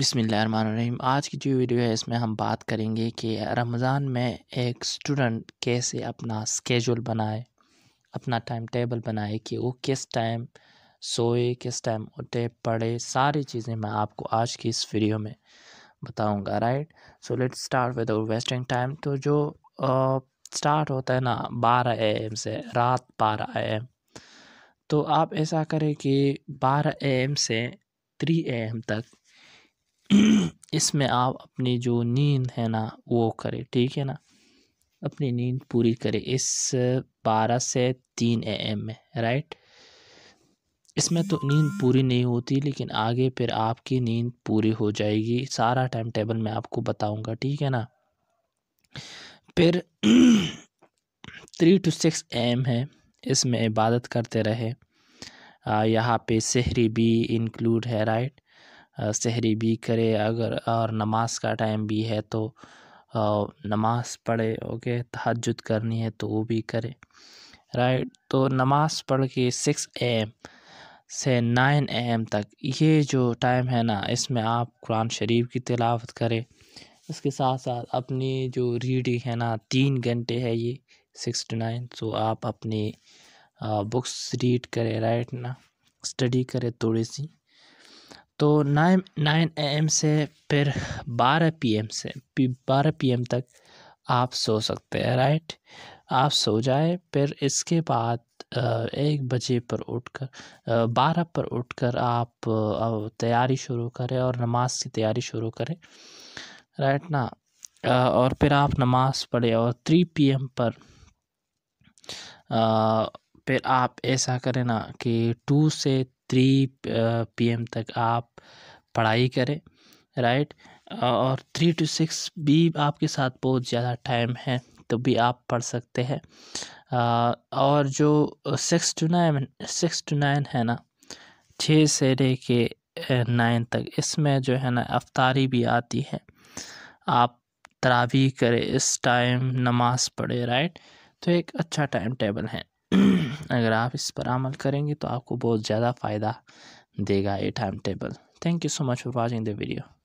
बसमीम आज की जो वीडियो है इसमें हम बात करेंगे कि रमज़ान में एक स्टूडेंट कैसे अपना स्केजूल बनाए अपना टाइम टेबल बनाए कि वो किस टाइम सोए किस टाइम उठे पढ़े सारी चीज़ें मैं आपको आज की इस वीडियो में बताऊंगा right so let's start with wasting time तो जो स्टार्ट होता है ना बारह ए एम से रात बारह ए एम तो आप ऐसा करें कि बारह ए एम से थ्री ए एम तक इसमें आप अपनी जो नींद है ना वो करें ठीक है ना अपनी नींद पूरी करें इस बारह से तीन ए एम में राइट इसमें तो नींद पूरी नहीं होती लेकिन आगे फिर आपकी नींद पूरी हो जाएगी सारा टाइम टेबल मैं आपको बताऊंगा ठीक है ना फिर थ्री टू सिक्स एम है इसमें इबादत करते रहे यहाँ पे सहरी भी इंक्लूड है राइट सहरी भी करे अगर और नमाज का टाइम भी है तो नमाज पढ़े ओके तहजद करनी है तो वो भी करे राइट तो नमाज पढ़ के सिक्स एम से नाइन एम तक ये जो टाइम है ना इसमें आप कुरान शरीफ की तिलावत करें इसके साथ साथ अपनी जो रीडिंग है ना तीन घंटे है ये सिक्स टू नाइन तो आप अपनी बुक्स रीड करें राइट ना स्टडी करें थोड़ी सी तो नाइन नाइन एम से फिर बारह पीएम से बारह पीएम तक आप सो सकते हैं राइट आप सो जाए फिर इसके बाद एक बजे पर उठकर बारह पर उठकर आप तैयारी शुरू करें और नमाज की तैयारी शुरू करें राइट ना और फिर आप नमाज पढ़े और थ्री पीएम पर फिर आप ऐसा करें ना कि टू से थ्री एम uh, तक आप पढ़ाई करें राइट और थ्री टू सिक्स भी आपके साथ बहुत ज़्यादा टाइम है तो भी आप पढ़ सकते हैं और जो six to nine six to nine है ना छः से ले के नाइन तक इसमें जो है ना अफ्तारी भी आती है आप तरावी करें इस टाइम नमाज़ पढ़े राइट तो एक अच्छा टाइम टेबल है अगर आप इस पर अमल करेंगे तो आपको बहुत ज़्यादा फ़ायदा देगा ये time table thank you so much for watching the video